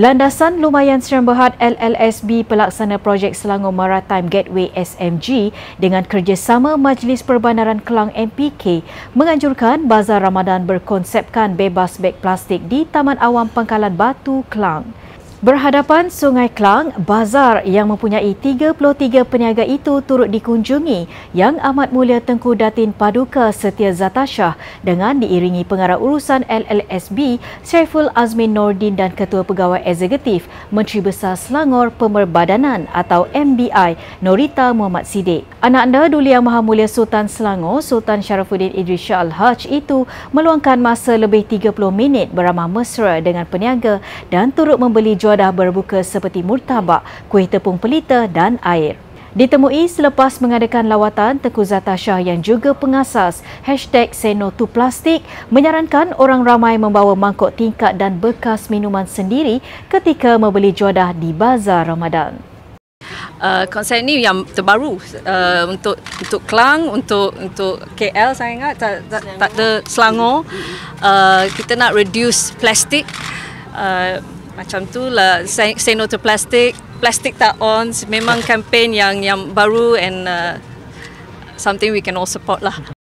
Landasan Lumayan Serembahat LLSB pelaksana projek Selangor Maritime Gateway SMG dengan kerjasama Majlis Perbandaran Kelang MPK menganjurkan bazar Ramadan berkonsepkan bebas beg plastik di Taman Awam Pangkalan Batu Kelang. Berhadapan Sungai Klang, bazar yang mempunyai 33 peniaga itu turut dikunjungi Yang Amat Mulia Tengku Datin Paduka Setia Zatashah dengan diiringi pengarah urusan LLSB Saiful Azmin Nordin dan Ketua Pegawai Eksekutif Menteri Besar Selangor Pemerbadanan atau MBI Norita Muhammad Sidik. Anak anda Duli Yang Maha Mulia Sultan Selangor Sultan Syarafuddin Idris Shah al haj itu meluangkan masa lebih 30 minit beramah mesra dengan peniaga dan turut membeli jual wadah berbuka seperti murtabak, kuih tepung pelita dan air. Ditemui selepas mengadakan lawatan, Teku Zatasha yang juga pengasas hashtag Seno to Plastic menyarankan orang ramai membawa mangkuk tingkat dan bekas minuman sendiri ketika membeli juadah di Bazar Ramadan. Uh, konsep ni yang terbaru uh, untuk untuk Kelang untuk untuk KL saya ingat, tak, tak, tak ada Selangor. Uh, kita nak reduce plastik. Uh, macam tu lah say, say no to plastic plastic tak on memang kampen yang yang baru and uh, something we can all support lah